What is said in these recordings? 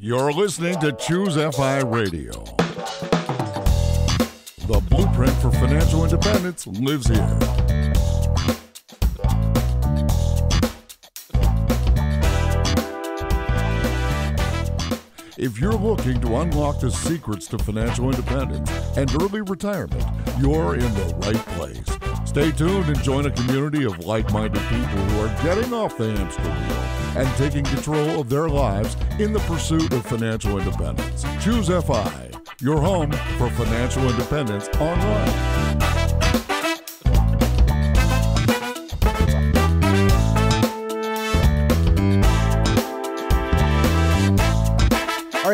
You're listening to Choose FI Radio. The blueprint for financial independence lives here. If you're looking to unlock the secrets to financial independence and early retirement, you're in the right place. Stay tuned and join a community of like minded people who are getting off the hamster wheel and taking control of their lives in the pursuit of financial independence. Choose FI, your home for financial independence online.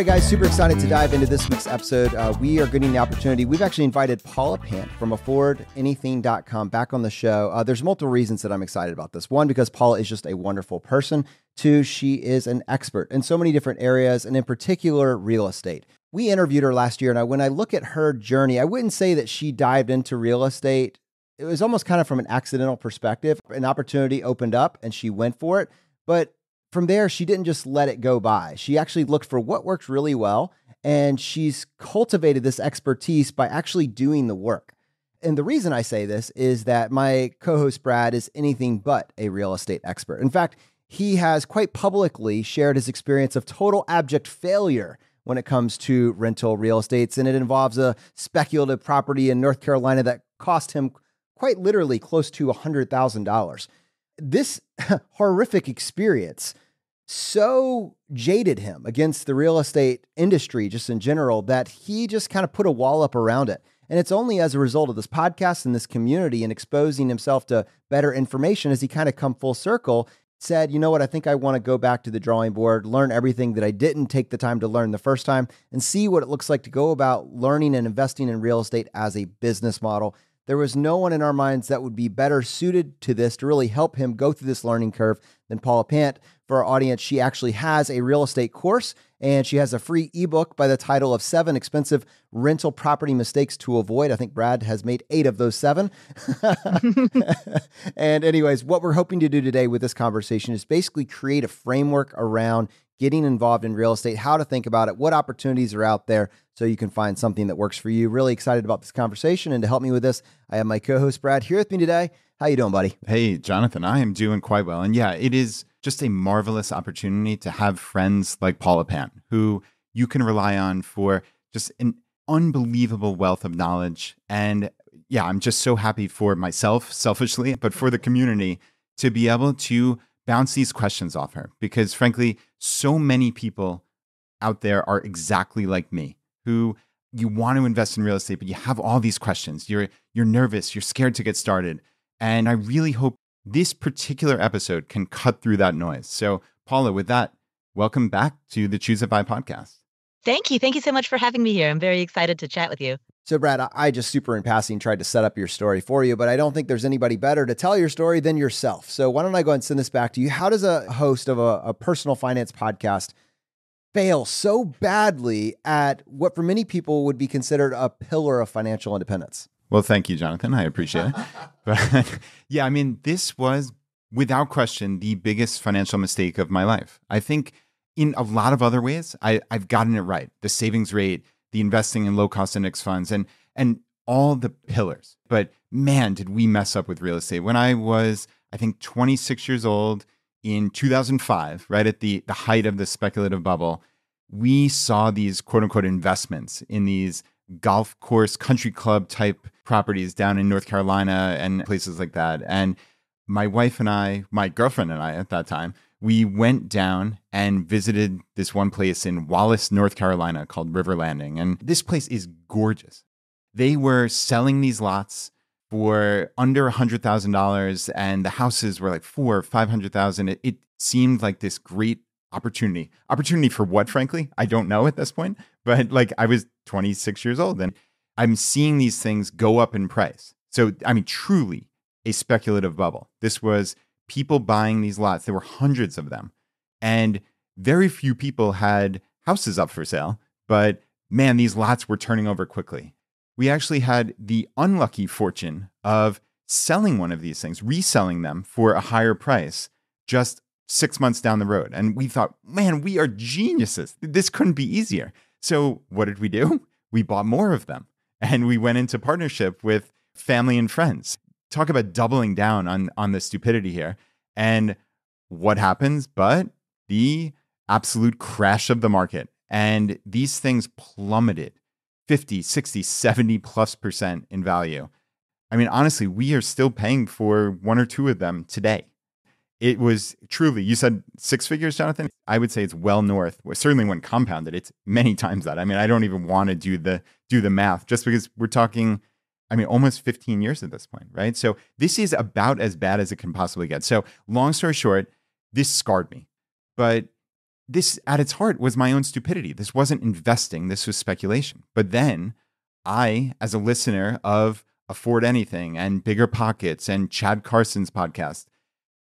right, guys, super excited to dive into this week's episode. Uh, we are getting the opportunity. We've actually invited Paula Pant from affordanything.com back on the show. Uh, there's multiple reasons that I'm excited about this. One, because Paula is just a wonderful person. Two, she is an expert in so many different areas, and in particular, real estate. We interviewed her last year, and I, when I look at her journey, I wouldn't say that she dived into real estate. It was almost kind of from an accidental perspective. An opportunity opened up, and she went for it. But from there, she didn't just let it go by. She actually looked for what worked really well, and she's cultivated this expertise by actually doing the work. And the reason I say this is that my co host Brad is anything but a real estate expert. In fact, he has quite publicly shared his experience of total abject failure when it comes to rental real estates. And it involves a speculative property in North Carolina that cost him quite literally close to $100,000 this horrific experience so jaded him against the real estate industry just in general that he just kind of put a wall up around it. And it's only as a result of this podcast and this community and exposing himself to better information as he kind of come full circle said, you know what, I think I want to go back to the drawing board, learn everything that I didn't take the time to learn the first time, and see what it looks like to go about learning and investing in real estate as a business model there was no one in our minds that would be better suited to this to really help him go through this learning curve than Paula Pant. For our audience, she actually has a real estate course and she has a free ebook by the title of Seven Expensive Rental Property Mistakes to Avoid. I think Brad has made eight of those seven. and, anyways, what we're hoping to do today with this conversation is basically create a framework around getting involved in real estate, how to think about it, what opportunities are out there so you can find something that works for you. Really excited about this conversation and to help me with this, I have my co-host Brad here with me today. How you doing, buddy? Hey, Jonathan, I am doing quite well. And yeah, it is just a marvelous opportunity to have friends like Paula Pan who you can rely on for just an unbelievable wealth of knowledge and yeah, I'm just so happy for myself selfishly, but for the community to be able to bounce these questions off her because frankly, so many people out there are exactly like me who you want to invest in real estate but you have all these questions you're you're nervous you're scared to get started and i really hope this particular episode can cut through that noise so paula with that welcome back to the choose a buy podcast thank you thank you so much for having me here i'm very excited to chat with you so, Brad, I just super in passing tried to set up your story for you, but I don't think there's anybody better to tell your story than yourself. So, why don't I go and send this back to you? How does a host of a, a personal finance podcast fail so badly at what for many people would be considered a pillar of financial independence? Well, thank you, Jonathan. I appreciate it. but yeah, I mean, this was without question the biggest financial mistake of my life. I think in a lot of other ways, I, I've gotten it right. The savings rate, the investing in low cost index funds and and all the pillars. But man, did we mess up with real estate. When I was, I think 26 years old in 2005, right at the the height of the speculative bubble, we saw these quote unquote investments in these golf course country club type properties down in North Carolina and places like that. And my wife and I, my girlfriend and I at that time, we went down and visited this one place in Wallace, North Carolina called River Landing. And this place is gorgeous. They were selling these lots for under a $100,000 and the houses were like four or 500,000. It, it seemed like this great opportunity. Opportunity for what, frankly? I don't know at this point, but like I was 26 years old and I'm seeing these things go up in price. So, I mean, truly a speculative bubble. This was people buying these lots. There were hundreds of them. And very few people had houses up for sale, but man, these lots were turning over quickly. We actually had the unlucky fortune of selling one of these things, reselling them for a higher price just six months down the road. And we thought, man, we are geniuses. This couldn't be easier. So, what did we do? We bought more of them and we went into partnership with family and friends talk about doubling down on on the stupidity here and what happens but the absolute crash of the market and these things plummeted 50 60 70 plus percent in value i mean honestly we are still paying for one or two of them today it was truly you said six figures jonathan i would say it's well north certainly when compounded it's many times that i mean i don't even want to do the do the math just because we're talking I mean, almost 15 years at this point, right? So this is about as bad as it can possibly get. So, long story short, this scarred me. But this, at its heart, was my own stupidity. This wasn't investing, this was speculation. But then I, as a listener of Afford Anything and Bigger Pockets and Chad Carson's podcast,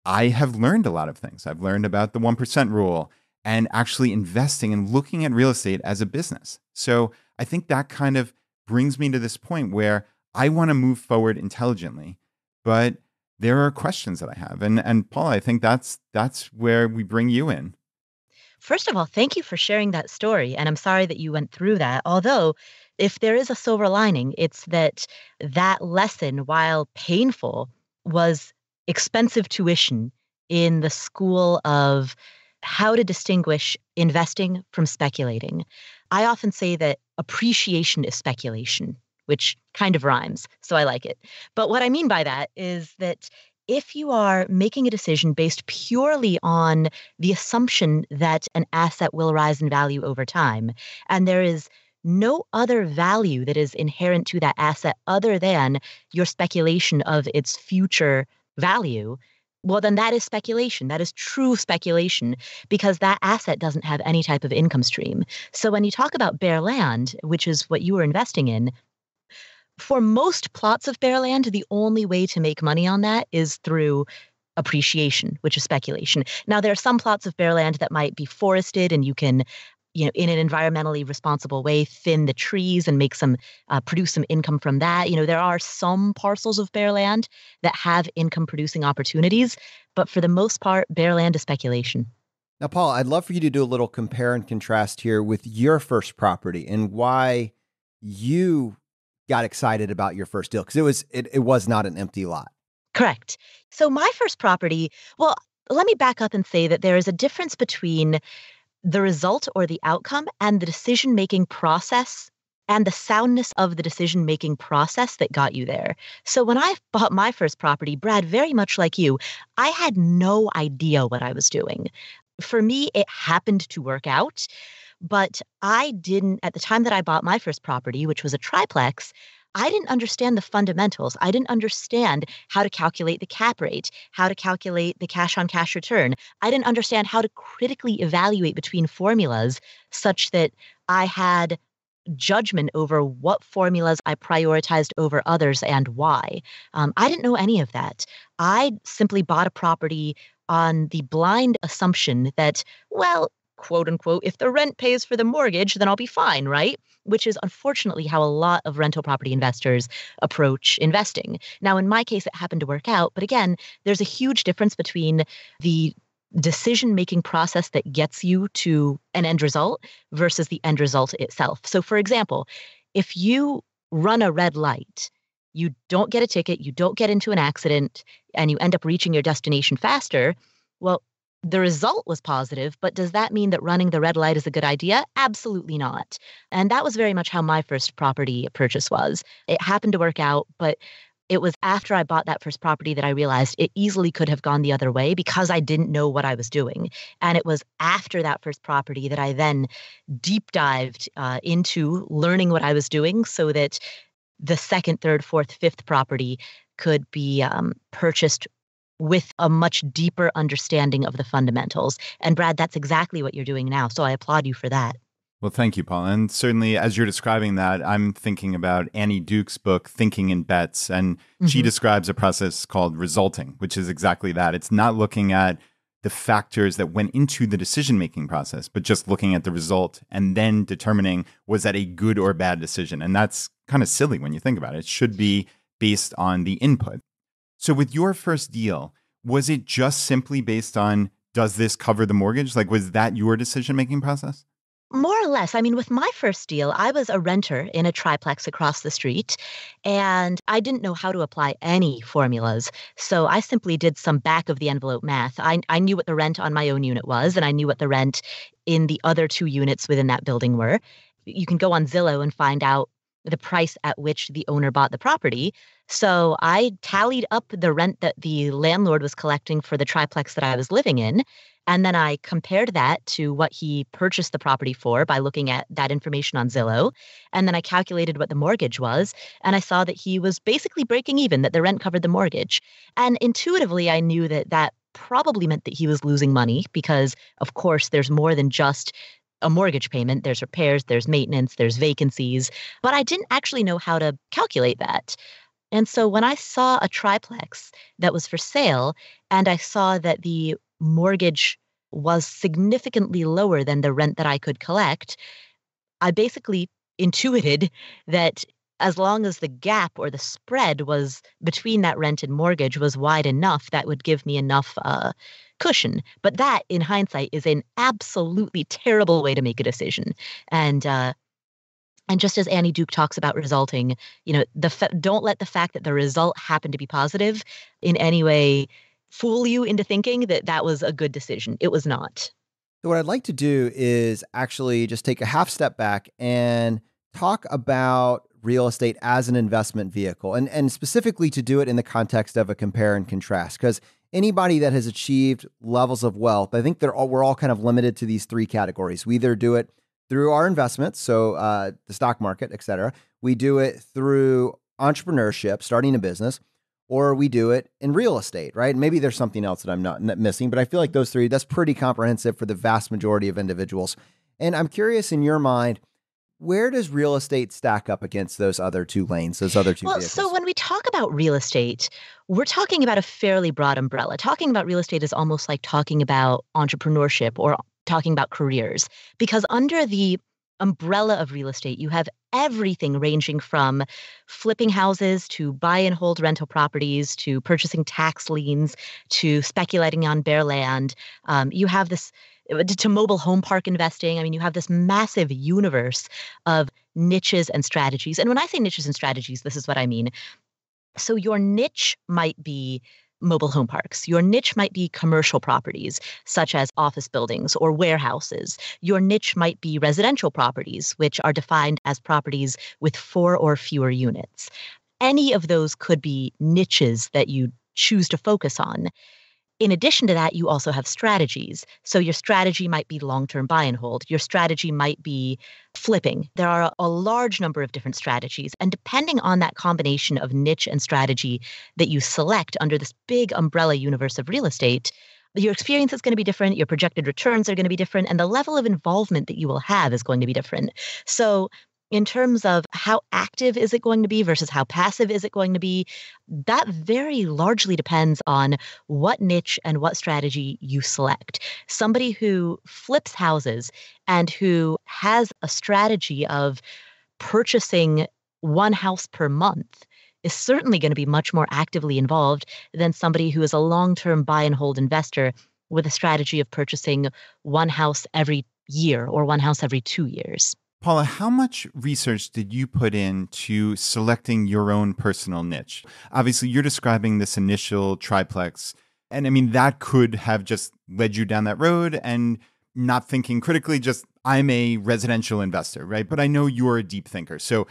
I have learned a lot of things. I've learned about the 1% rule and actually investing and looking at real estate as a business. So, I think that kind of brings me to this point where I want to move forward intelligently, but there are questions that I have. And and Paula, I think that's that's where we bring you in. First of all, thank you for sharing that story. And I'm sorry that you went through that. Although if there is a silver lining, it's that that lesson, while painful, was expensive tuition in the school of how to distinguish investing from speculating. I often say that appreciation is speculation which kind of rhymes. So I like it. But what I mean by that is that if you are making a decision based purely on the assumption that an asset will rise in value over time, and there is no other value that is inherent to that asset other than your speculation of its future value, well, then that is speculation. That is true speculation because that asset doesn't have any type of income stream. So when you talk about bare land, which is what you were investing in, for most plots of bare land, the only way to make money on that is through appreciation, which is speculation. Now, there are some plots of bare land that might be forested and you can you know in an environmentally responsible way thin the trees and make some uh, produce some income from that you know there are some parcels of bare land that have income producing opportunities but for the most part bare land is speculation now paul i'd love for you to do a little compare and contrast here with your first property and why you got excited about your first deal because it was it, it was not an empty lot. Correct. So my first property, well, let me back up and say that there is a difference between the result or the outcome and the decision making process and the soundness of the decision making process that got you there. So when I bought my first property, Brad, very much like you, I had no idea what I was doing. For me, it happened to work out. But I didn't, at the time that I bought my first property, which was a triplex, I didn't understand the fundamentals. I didn't understand how to calculate the cap rate, how to calculate the cash on cash return. I didn't understand how to critically evaluate between formulas such that I had judgment over what formulas I prioritized over others and why. Um, I didn't know any of that. I simply bought a property on the blind assumption that, well, quote unquote, if the rent pays for the mortgage, then I'll be fine, right? Which is unfortunately how a lot of rental property investors approach investing. Now, in my case, it happened to work out. But again, there's a huge difference between the decision making process that gets you to an end result versus the end result itself. So, for example, if you run a red light, you don't get a ticket, you don't get into an accident, and you end up reaching your destination faster, well, the result was positive, but does that mean that running the red light is a good idea? Absolutely not. And that was very much how my first property purchase was. It happened to work out, but it was after I bought that first property that I realized it easily could have gone the other way because I didn't know what I was doing. And it was after that first property that I then deep dived uh, into learning what I was doing so that the second, third, fourth, fifth property could be um, purchased with a much deeper understanding of the fundamentals. And Brad, that's exactly what you're doing now. So I applaud you for that. Well, thank you, Paul. And certainly, as you're describing that, I'm thinking about Annie Duke's book, Thinking in Bets. And mm-hmm. she describes a process called resulting, which is exactly that. It's not looking at the factors that went into the decision making process, but just looking at the result and then determining was that a good or bad decision. And that's kind of silly when you think about it. It should be based on the input. So with your first deal, was it just simply based on does this cover the mortgage? Like was that your decision making process? More or less. I mean, with my first deal, I was a renter in a triplex across the street, and I didn't know how to apply any formulas. So I simply did some back of the envelope math. I, I knew what the rent on my own unit was, and I knew what the rent in the other two units within that building were. You can go on Zillow and find out the price at which the owner bought the property. So I tallied up the rent that the landlord was collecting for the triplex that I was living in. And then I compared that to what he purchased the property for by looking at that information on Zillow. And then I calculated what the mortgage was. And I saw that he was basically breaking even, that the rent covered the mortgage. And intuitively, I knew that that probably meant that he was losing money because, of course, there's more than just a mortgage payment, there's repairs, there's maintenance, there's vacancies, but I didn't actually know how to calculate that. And so when I saw a triplex that was for sale and I saw that the mortgage was significantly lower than the rent that I could collect, I basically intuited that as long as the gap or the spread was between that rent and mortgage was wide enough, that would give me enough uh, cushion. But that, in hindsight, is an absolutely terrible way to make a decision. And uh, and just as Annie Duke talks about resulting, you know, the fa- don't let the fact that the result happened to be positive in any way fool you into thinking that that was a good decision. It was not. So what I'd like to do is actually just take a half step back and talk about real estate as an investment vehicle and and specifically to do it in the context of a compare and contrast because anybody that has achieved levels of wealth, I think they're all, we're all kind of limited to these three categories. We either do it through our investments, so uh, the stock market, et cetera. We do it through entrepreneurship, starting a business, or we do it in real estate, right? Maybe there's something else that I'm not missing, but I feel like those three, that's pretty comprehensive for the vast majority of individuals. And I'm curious in your mind – where does real estate stack up against those other two lanes, those other two? Well, vehicles? so when we talk about real estate, we're talking about a fairly broad umbrella. Talking about real estate is almost like talking about entrepreneurship or talking about careers, because under the umbrella of real estate, you have everything ranging from flipping houses to buy and hold rental properties to purchasing tax liens to speculating on bare land. Um, you have this uh, to mobile home park investing. I mean, you have this massive universe of niches and strategies. And when I say niches and strategies, this is what I mean. So your niche might be mobile home parks. Your niche might be commercial properties, such as office buildings or warehouses. Your niche might be residential properties, which are defined as properties with four or fewer units. Any of those could be niches that you choose to focus on. In addition to that, you also have strategies. So your strategy might be long term buy and hold, your strategy might be flipping. There are a large number of different strategies. And depending on that combination of niche and strategy that you select under this big umbrella universe of real estate, your experience is going to be different, your projected returns are going to be different, and the level of involvement that you will have is going to be different. So in terms of how active is it going to be versus how passive is it going to be, that very largely depends on what niche and what strategy you select. Somebody who flips houses and who has a strategy of purchasing one house per month is certainly going to be much more actively involved than somebody who is a long term buy and hold investor with a strategy of purchasing one house every year or one house every two years. Paula, how much research did you put into selecting your own personal niche? Obviously, you're describing this initial triplex. And I mean, that could have just led you down that road and not thinking critically, just I'm a residential investor, right? But I know you're a deep thinker. So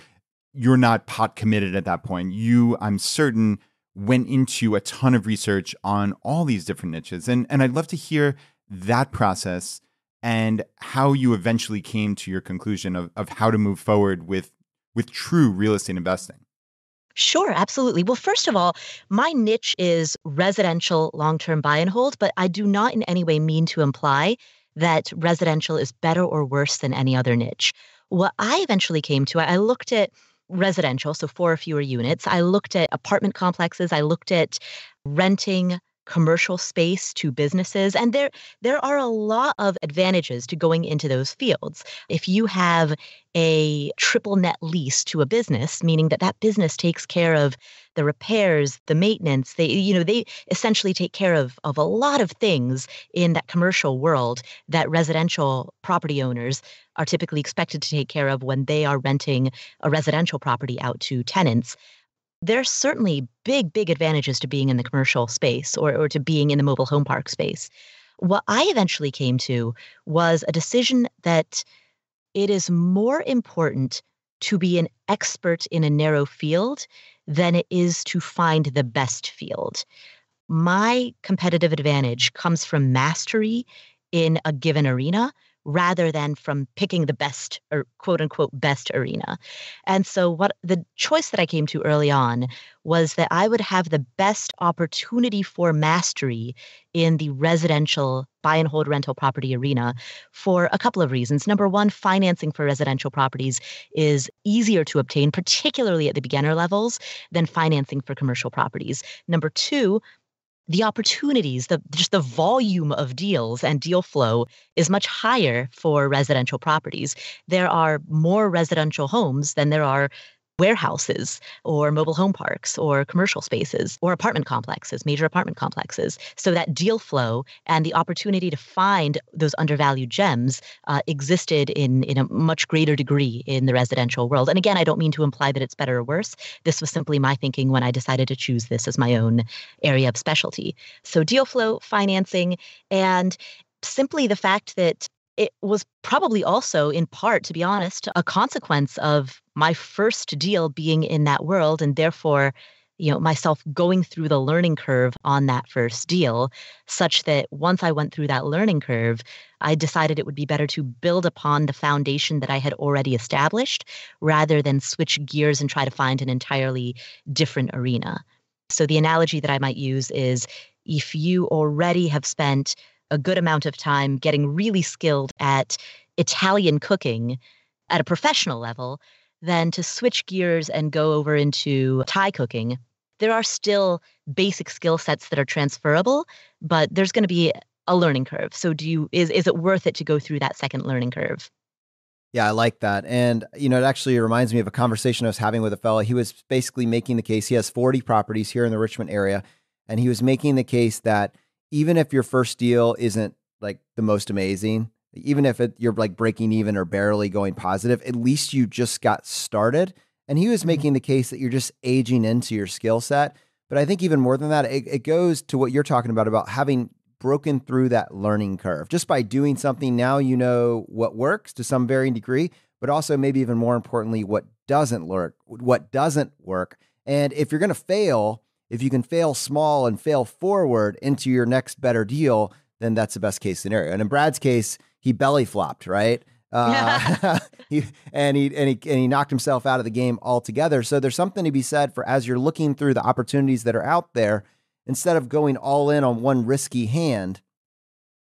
you're not pot committed at that point. You, I'm certain, went into a ton of research on all these different niches. And, and I'd love to hear that process and how you eventually came to your conclusion of, of how to move forward with with true real estate investing. Sure, absolutely. Well, first of all, my niche is residential long term buy and hold, but I do not in any way mean to imply that residential is better or worse than any other niche. What I eventually came to, I looked at residential, so four or fewer units. I looked at apartment complexes. I looked at renting commercial space to businesses and there there are a lot of advantages to going into those fields if you have a triple net lease to a business meaning that that business takes care of the repairs the maintenance they you know they essentially take care of of a lot of things in that commercial world that residential property owners are typically expected to take care of when they are renting a residential property out to tenants there's certainly big, big advantages to being in the commercial space or, or to being in the mobile home park space. What I eventually came to was a decision that it is more important to be an expert in a narrow field than it is to find the best field. My competitive advantage comes from mastery in a given arena rather than from picking the best or quote unquote best arena. And so what the choice that I came to early on was that I would have the best opportunity for mastery in the residential buy and hold rental property arena for a couple of reasons. Number one, financing for residential properties is easier to obtain, particularly at the beginner levels, than financing for commercial properties. Number two, the opportunities, the just the volume of deals and deal flow is much higher for residential properties. There are more residential homes than there are warehouses or mobile home parks or commercial spaces or apartment complexes, major apartment complexes. So that deal flow and the opportunity to find those undervalued gems uh, existed in, in a much greater degree in the residential world. And again, I don't mean to imply that it's better or worse. This was simply my thinking when I decided to choose this as my own area of specialty. So deal flow, financing, and simply the fact that it was probably also in part to be honest a consequence of my first deal being in that world and therefore you know myself going through the learning curve on that first deal such that once i went through that learning curve i decided it would be better to build upon the foundation that i had already established rather than switch gears and try to find an entirely different arena so the analogy that i might use is if you already have spent a good amount of time getting really skilled at Italian cooking at a professional level than to switch gears and go over into Thai cooking. There are still basic skill sets that are transferable, but there's going to be a learning curve. So do you is is it worth it to go through that second learning curve? Yeah, I like that. And, you know, it actually reminds me of a conversation I was having with a fellow. He was basically making the case. He has 40 properties here in the Richmond area. And he was making the case that even if your first deal isn't like the most amazing, even if it, you're like breaking even or barely going positive, at least you just got started. And he was mm-hmm. making the case that you're just aging into your skill set. But I think even more than that, it, it goes to what you're talking about about having broken through that learning curve. Just by doing something, now you know what works to some varying degree, but also maybe even more importantly, what doesn't work, what doesn't work. And if you're going to fail, if you can fail small and fail forward into your next better deal, then that's the best case scenario. And in Brad's case, he belly flopped, right? Uh, he, and he and he and he knocked himself out of the game altogether. So there's something to be said for as you're looking through the opportunities that are out there, instead of going all in on one risky hand,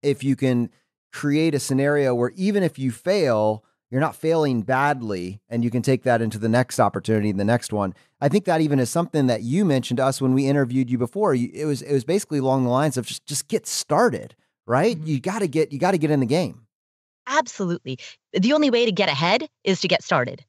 if you can create a scenario where even if you fail, you're not failing badly and you can take that into the next opportunity the next one i think that even is something that you mentioned to us when we interviewed you before you, it was it was basically along the lines of just just get started right mm-hmm. you got to get you got to get in the game absolutely the only way to get ahead is to get started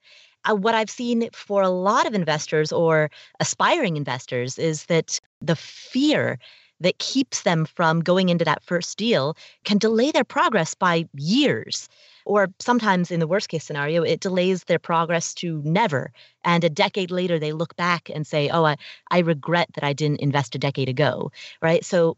uh, what I've seen for a lot of investors or aspiring investors is that the fear that keeps them from going into that first deal can delay their progress by years. Or sometimes, in the worst case scenario, it delays their progress to never. And a decade later, they look back and say, oh, I, I regret that I didn't invest a decade ago, right? So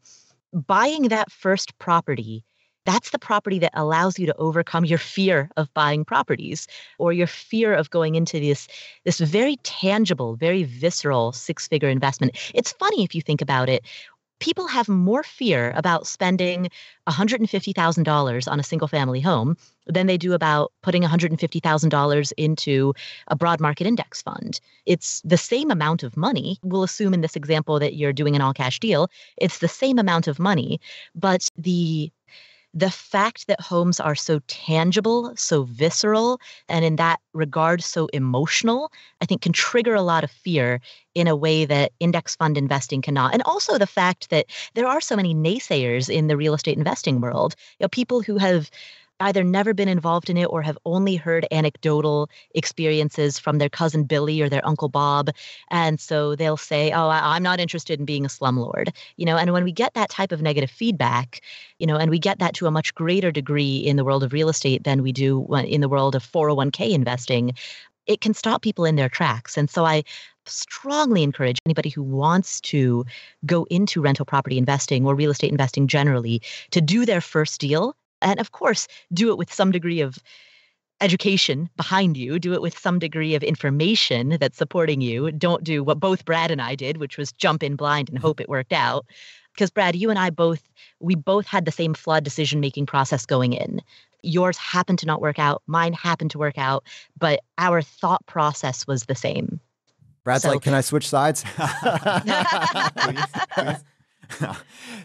buying that first property that's the property that allows you to overcome your fear of buying properties or your fear of going into this this very tangible very visceral six figure investment it's funny if you think about it people have more fear about spending $150,000 on a single family home than they do about putting $150,000 into a broad market index fund. It's the same amount of money. We'll assume in this example that you're doing an all cash deal, it's the same amount of money, but the the fact that homes are so tangible, so visceral, and in that regard, so emotional, I think can trigger a lot of fear in a way that index fund investing cannot. And also the fact that there are so many naysayers in the real estate investing world, you know, people who have either never been involved in it or have only heard anecdotal experiences from their cousin Billy or their uncle Bob. And so they'll say, Oh, I, am not interested in being a slumlord. You know, and when we get that type of negative feedback, you know, and we get that to a much greater degree in the world of real estate than we do in the world of 401k investing, it can stop people in their tracks. And so I strongly encourage anybody who wants to go into rental property investing or real estate investing generally to do their first deal and of course, do it with some degree of education behind you. Do it with some degree of information that's supporting you. Don't do what both Brad and I did, which was jump in blind and mm-hmm. hope it worked out. Because Brad, you and I both we both had the same flawed decision making process going in. Yours happened to not work out, mine happened to work out, but our thought process was the same. Brad's so, like, "Can I switch sides?" please, please.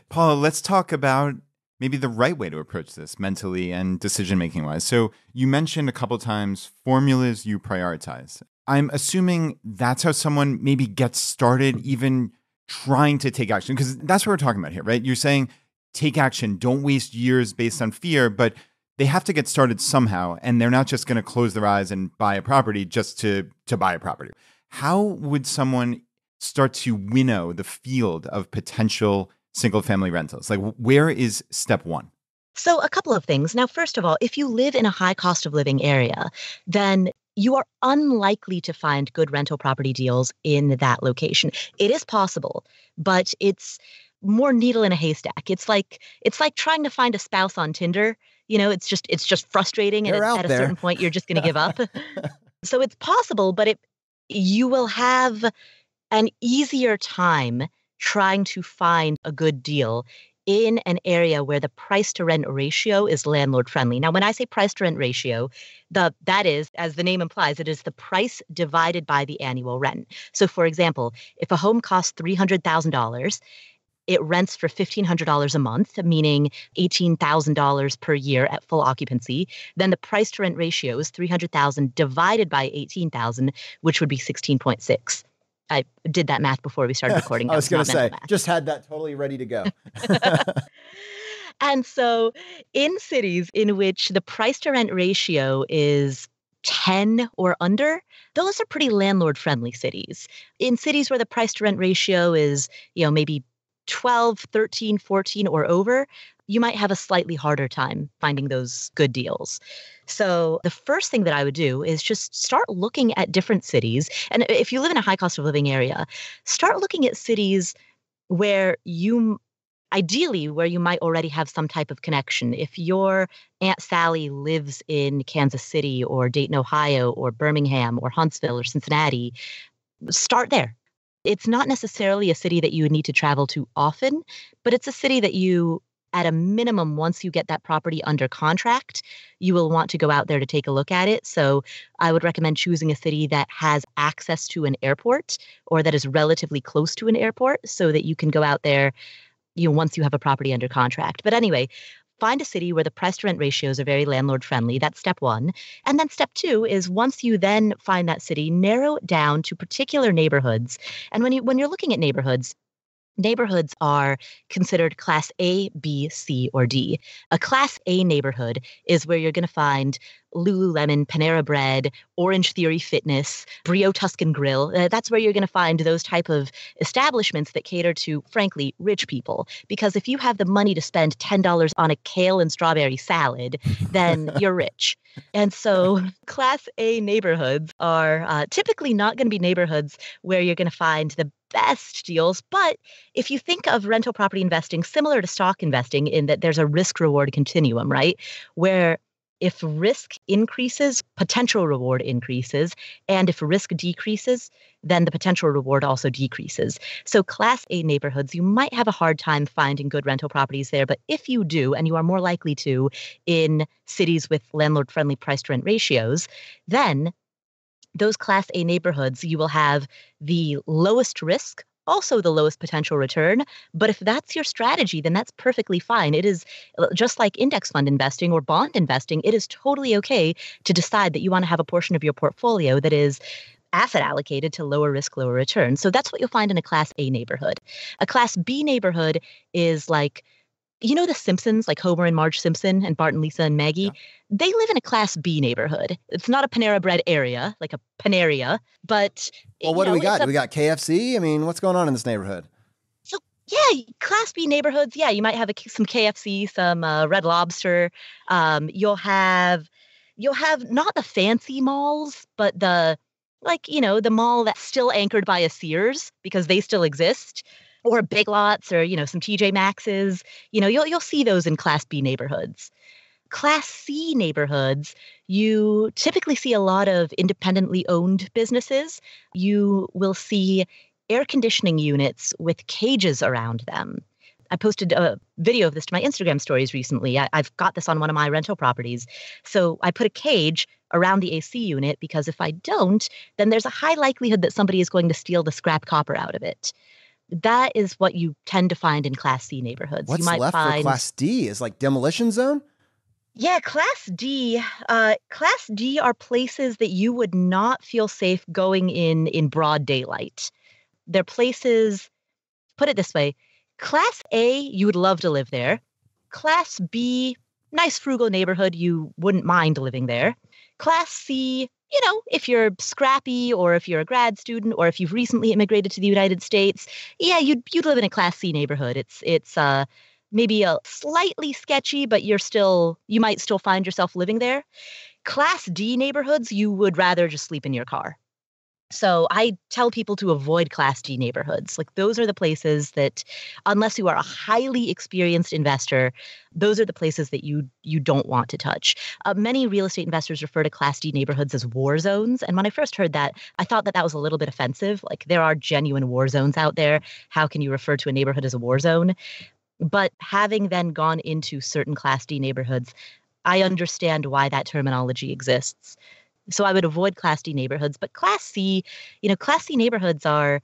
Paula, let's talk about maybe the right way to approach this mentally and decision making wise. So you mentioned a couple times formulas you prioritize. I'm assuming that's how someone maybe gets started even trying to take action because that's what we're talking about here, right? You're saying take action, don't waste years based on fear, but they have to get started somehow and they're not just going to close their eyes and buy a property just to to buy a property. How would someone start to winnow the field of potential single family rentals? Like, where is step one? So, a couple of things. Now, first of all, if you live in a high cost of living area, then you are unlikely to find good rental property deals in that location. It is possible, but it's more needle in a haystack. It's like it's like trying to find a spouse on Tinder. You know, it's just it's just frustrating, and at, a certain point, you're just going to give up. so it's possible, but it you will have an easier time trying to find a good deal in an area where the price to rent ratio is landlord friendly. Now, when I say price to rent ratio, the that is, as the name implies, it is the price divided by the annual rent. So, for example, if a home costs three hundred thousand dollars, it rents for $1,500 a month, meaning $18,000 per year at full occupancy. Then the price to rent ratio is 300,000 divided by 18,000, which would be 16.6. I did that math before we started recording. I was, was going to say, just had that totally ready to go. and so, in cities in which the price to rent ratio is 10 or under, those are pretty landlord friendly cities. In cities where the price to rent ratio is, you know, maybe 12, 13, 14 or over, you might have a slightly harder time finding those good deals. So, the first thing that I would do is just start looking at different cities. And if you live in a high cost of living area, start looking at cities where you ideally where you might already have some type of connection. If your Aunt Sally lives in Kansas City or Dayton, Ohio or Birmingham or Huntsville or Cincinnati, start there. It's not necessarily a city that you would need to travel to often, but it's a city that you at a minimum, once you get that property under contract, you will want to go out there to take a look at it. So I would recommend choosing a city that has access to an airport or that is relatively close to an airport so that you can go out there you know once you have a property under contract but anyway find a city where the price to rent ratios are very landlord friendly. That's step one. And then step two is once you then find that city, narrow it down to particular neighborhoods. And when you when you're looking at neighborhoods, Neighborhoods are considered class A, B, C, or D. A class A neighborhood is where you're going to find Lululemon, Panera Bread, Orange Theory Fitness, Brio Tuscan Grill. Uh, that's where you're going to find those type of establishments that cater to, frankly, rich people. Because if you have the money to spend $10 on a kale and strawberry salad, then you're rich. And so Class A neighborhoods are uh, typically not going to be neighborhoods where you're going to find the best deals. But if you think of rental property investing similar to stock investing, in that there's a risk reward continuum, right? Where if risk increases, potential reward increases. And if risk decreases, then the potential reward also decreases. So, Class A neighborhoods, you might have a hard time finding good rental properties there. But if you do, and you are more likely to in cities with landlord friendly price to rent ratios, then those class A neighborhoods, you will have the lowest risk, also the lowest potential return. But if that's your strategy, then that's perfectly fine. It is uh, just like index fund investing or bond investing, it is totally okay to decide that you want to have a portion of your portfolio that is asset allocated to lower risk, lower return. So that's what you'll find in a class A neighborhood. A class B neighborhood is like you know the Simpsons, like Homer and Marge Simpson and Bart and Lisa and Maggie? Yeah. They live in a class B neighborhood. It's not a Panera Bread area, like a Panaria, but Well, what do know, we got? A- do we got KFC? I mean, what's going on in this neighborhood? So yeah, class B neighborhoods. Yeah, you might have a, some KFC, some uh, Red Lobster. Um, you'll have you'll have not the fancy malls, but the like you know the mall that's still anchored by a Sears because they still exist or Big Lots or you know some TJ Maxx's. You know, you'll you'll see those in Class B neighborhoods. Class C neighborhoods, you typically see a lot of independently owned businesses. You will see air conditioning units with cages around them. I posted a video of this to my Instagram stories recently. I, have got this on one of my rental properties. So I put a cage around the AC unit because if I don't, then there's a high likelihood that somebody is going to steal the scrap copper out of it that is what you tend to find in Class C neighborhoods. What's you might left find, for Class D is like demolition zone. Yeah, Class D. Uh, class D are places that you would not feel safe going in in broad daylight. They're places. Put it this way: Class A, you would love to live there. Class B, nice frugal neighborhood, you wouldn't mind living there. Class C, you know, if you're scrappy or if you're a grad student or if you've recently immigrated to the United States, yeah, you'd you'd live in a class C neighborhood. It's it's uh maybe a slightly sketchy, but you're still you might still find yourself living there. Class D neighborhoods, you would rather just sleep in your car. So I tell people to avoid Class D neighborhoods. Like those are the places that, unless you are a highly experienced investor, those are the places that you you don't want to touch. Uh, many real estate investors refer to Class D neighborhoods as war zones, and when I first heard that, I thought that that was a little bit offensive. Like there are genuine war zones out there. How can you refer to a neighborhood as a war zone? But having then gone into certain Class D neighborhoods, I understand why that terminology exists. So I would avoid Class D neighborhoods. But Class C, you know, Class C neighborhoods are,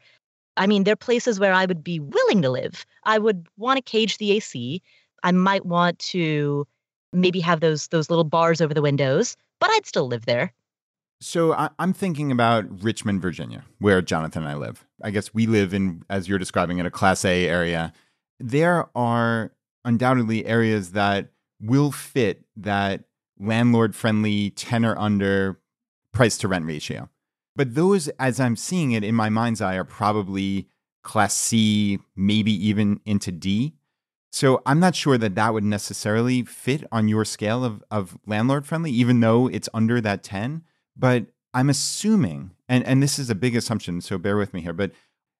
I mean, they're places where I would be willing to live. I would want to cage the AC. I might want to maybe have those those little bars over the windows, but I'd still live there. So I, am thinking about Richmond, Virginia, where Jonathan and I live. I guess we live in, as you're describing it, a Class A area. There are undoubtedly areas that will fit that landlord friendly 10 or under price to rent ratio. But those, as I'm seeing it in my mind's eye, are probably class C, maybe even into D. So I'm not sure that that would necessarily fit on your scale of, of landlord friendly, even though it's under that 10. But I'm assuming, and, and this is a big assumption, so bear with me here, but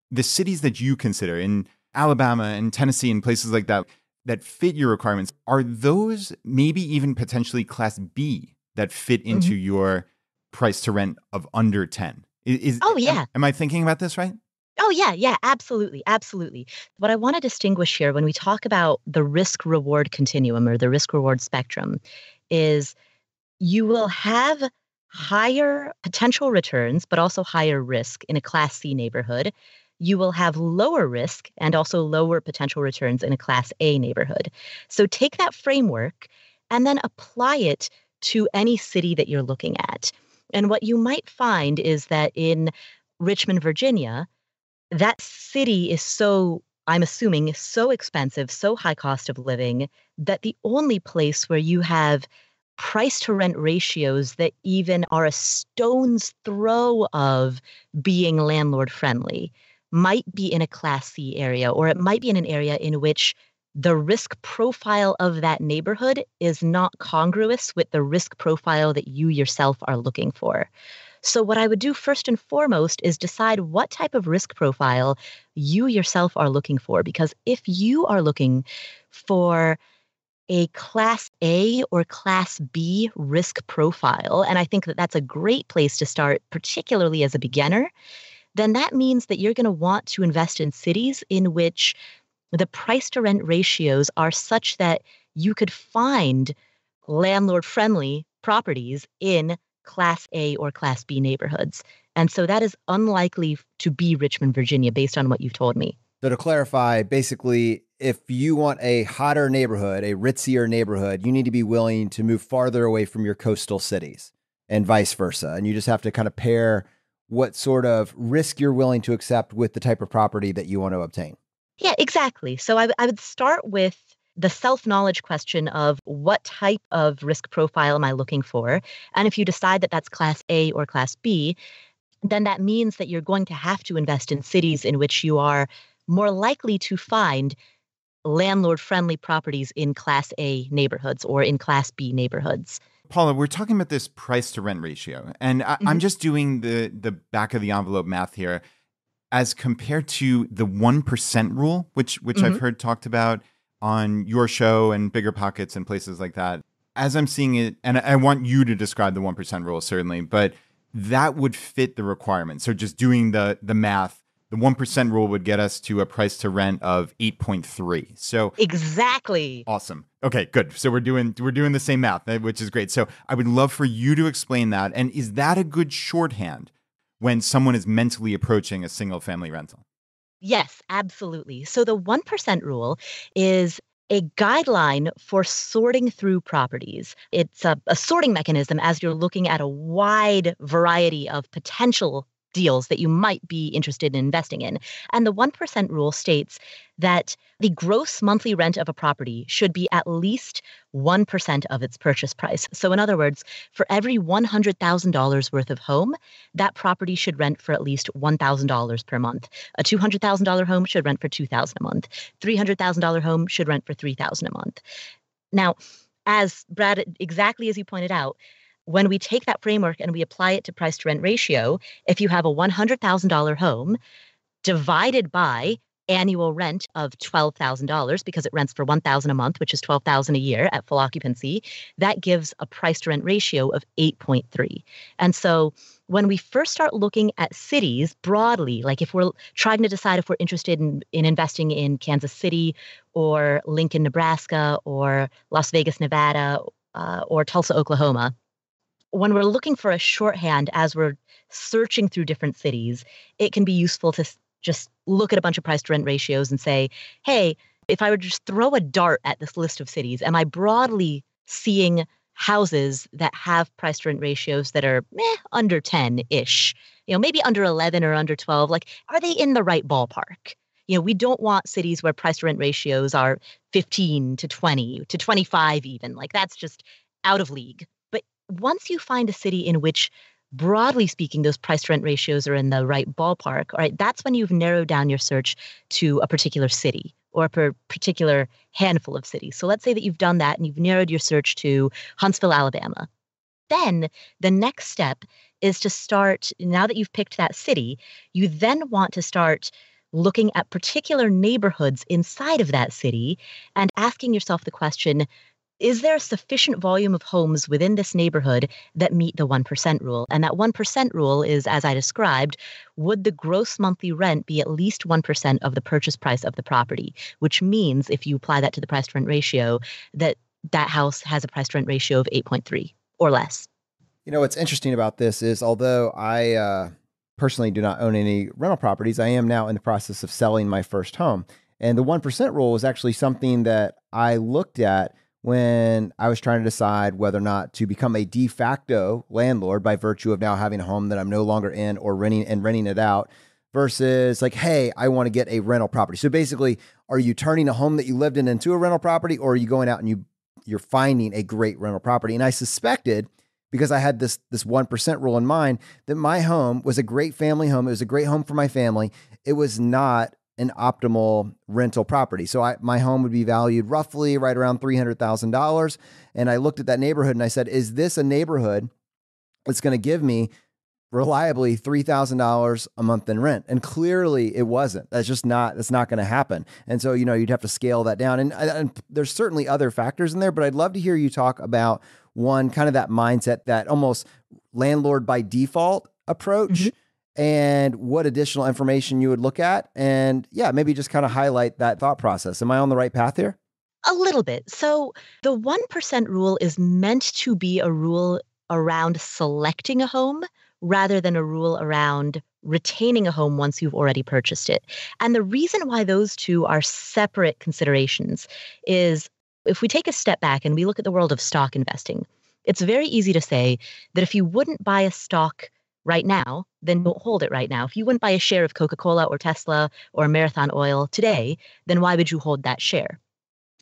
the cities that you consider in Alabama and Tennessee and places like that that fit your requirements, are those maybe even potentially class B that fit mm-hmm. into mm-hmm. your price to rent of under 10. Is, oh, yeah. Am, am I thinking about this right? Oh, yeah, yeah, absolutely, absolutely. What I want to distinguish here when we talk about the risk reward continuum or the risk reward spectrum is you will have higher potential returns, but also higher risk in a Class C neighborhood. You will have lower risk and also lower potential returns in a Class A neighborhood. So take that framework and then apply it to any city that you're looking at. And what you might find is that in Richmond, Virginia, that city is so, I'm assuming, so expensive, so high cost of living, that the only place where you have price to rent ratios that even are a stone's throw of being landlord friendly might be in a class C area, or it might be in an area in which the risk profile of that neighborhood is not congruous with the risk profile that you yourself are looking for. So, what I would do first and foremost is decide what type of risk profile you yourself are looking for. Because if you are looking for a class A or class B risk profile, and I think that that's a great place to start, particularly as a beginner, then that means that you're going to want to invest in cities in which the price to rent ratios are such that you could find landlord friendly properties in Class A or Class B neighborhoods. And so that is unlikely to be Richmond, Virginia, based on what you've told me. So, to clarify, basically, if you want a hotter neighborhood, a ritzier neighborhood, you need to be willing to move farther away from your coastal cities and vice versa. And you just have to kind of pair what sort of risk you're willing to accept with the type of property that you want to obtain. Yeah, exactly. So I, I would start with the self knowledge question of what type of risk profile am I looking for? And if you decide that that's class A or class B, then that means that you're going to have to invest in cities in which you are more likely to find landlord friendly properties in class A neighborhoods or in class B neighborhoods. Paula, we're talking about this price to rent ratio, and I, am mm-hmm. just doing the the back of the envelope math here as compared to the 1% rule, which, which mm-hmm. I've heard talked about on your show and bigger pockets and places like that. As I'm seeing it, and I want you to describe the 1% rule certainly, but that would fit the requirement. So just doing the the math, the 1% rule would get us to a price to rent of 8.3. So Exactly. Awesome. Okay, good. So we're doing we're doing the same math, eh, which is great. So I would love for you to explain that and is that a good shorthand when someone is mentally approaching a single family rental? Yes, absolutely. So the 1% rule is a guideline for sorting through properties. It's a, a, sorting mechanism as you're looking at a wide variety of potential deals that you might be interested in investing in. And the 1% rule states that the gross monthly rent of a property should be at least 1% of its purchase price. So, in other words, for every $100,000 worth of home, that property should rent for at least $1,000 per month. A $200,000 home should rent for $2,000 a month. $300,000 home should rent for $3,000 a month. Now, as Brad, exactly as you pointed out, when we take that framework and we apply it to price to rent ratio, if you have a $100,000 home divided by annual rent of $12,000 because it rents for 1,000 a month, which is 12,000 a year at full occupancy, that gives a price to rent ratio of 8.3. And so when we first start looking at cities broadly, like if we're trying to decide if we're interested in, in investing in Kansas City or Lincoln, Nebraska or Las Vegas, Nevada uh, or Tulsa, Oklahoma, when we're looking for a shorthand as we're searching through different cities, it can be useful to just look at a bunch of price to rent ratios and say, hey, if I were to just throw a dart at this list of cities, am I broadly seeing houses that have price to rent ratios that are meh, under 10 ish? You know, maybe under 11 or under 12. Like, are they in the right ballpark? You know, we don't want cities where price to rent ratios are 15 to 20 to 25, even. Like, that's just out of league once you find a city in which broadly speaking those price rent ratios are in the right ballpark all right that's when you've narrowed down your search to a particular city or a particular handful of cities so let's say that you've done that and you've narrowed your search to huntsville alabama then the next step is to start now that you've picked that city you then want to start looking at particular neighborhoods inside of that city and asking yourself the question is there sufficient volume of homes within this neighborhood that meet the 1% rule? And that 1% rule is, as I described, would the gross monthly rent be at least 1% of the purchase price of the property? Which means, if you apply that to the price to rent ratio, that that house has a price to rent ratio of 8.3 or less. You know, what's interesting about this is although I uh, personally do not own any rental properties, I am now in the process of selling my first home. And the 1% rule was actually something that I looked at when I was trying to decide whether or not to become a de facto landlord by virtue of now having a home that I'm no longer in or renting and renting it out versus like, hey, I want to get a rental property. So basically, are you turning a home that you lived in into a rental property or are you going out and you you're finding a great rental property? And I suspected because I had this this 1% rule in mind that my home was a great family home. It was a great home for my family. It was not an optimal rental property. So I, my home would be valued roughly right around $300,000. And I looked at that neighborhood and I said, is this a neighborhood that's going to give me reliably $3,000 a month in rent. And clearly it wasn't. That's just not, that's not going to happen. And so, you know, you'd have to scale that down. And, and, there's certainly other factors in there, but I'd love to hear you talk about one kind of that mindset, that almost landlord by default approach. Mm-hmm and what additional information you would look at. And yeah, maybe just kind of highlight that thought process. Am I on the right path here? A little bit. So the 1% rule is meant to be a rule around selecting a home rather than a rule around retaining a home once you've already purchased it. And the reason why those two are separate considerations is if we take a step back and we look at the world of stock investing, it's very easy to say that if you wouldn't buy a stock right now, then don't hold it right now. If you wouldn't buy a share of Coca Cola or Tesla or Marathon Oil today, then why would you hold that share?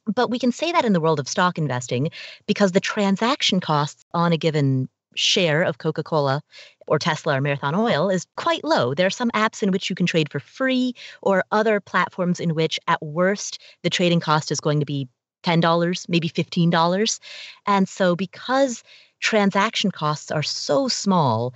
But we can say that in the world of stock investing because the transaction costs on a given share of Coca Cola or Tesla or Marathon Oil is quite low. There are some apps in which you can trade for free or other platforms in which, at worst, the trading cost is going to be $10, maybe $15. And so, because transaction costs are so small,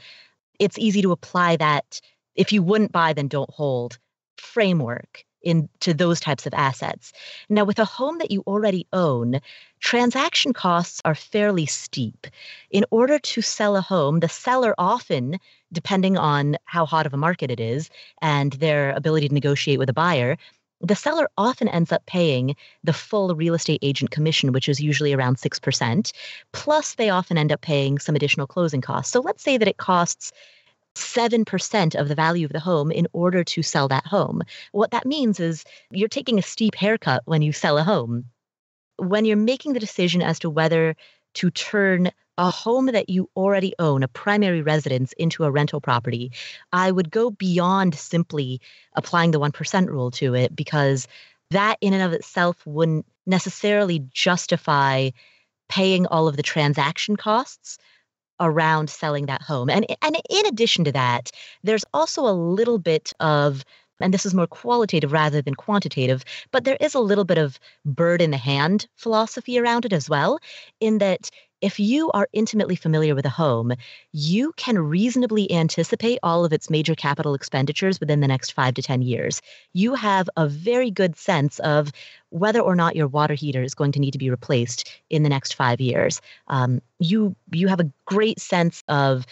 it's easy to apply that if you wouldn't buy, then don't hold framework into those types of assets. Now, with a home that you already own, transaction costs are fairly steep. In order to sell a home, the seller often, depending on how hot of a market it is and their ability to negotiate with a buyer, the seller often ends up paying the full real estate agent commission, which is usually around 6%, plus they often end up paying some additional closing costs. So let's say that it costs 7% of the value of the home in order to sell that home. What that means is you're taking a steep haircut when you sell a home. When you're making the decision as to whether to turn a home that you already own, a primary residence, into a rental property. I would go beyond simply applying the 1% rule to it because that in and of itself wouldn't necessarily justify paying all of the transaction costs around selling that home. And and in addition to that, there's also a little bit of and this is more qualitative rather than quantitative, but there is a little bit of bird in the hand philosophy around it as well, in that if you are intimately familiar with a home, you can reasonably anticipate all of its major capital expenditures within the next five to 10 years. You have a very good sense of whether or not your water heater is going to need to be replaced in the next five years. Um, you, you have a great sense of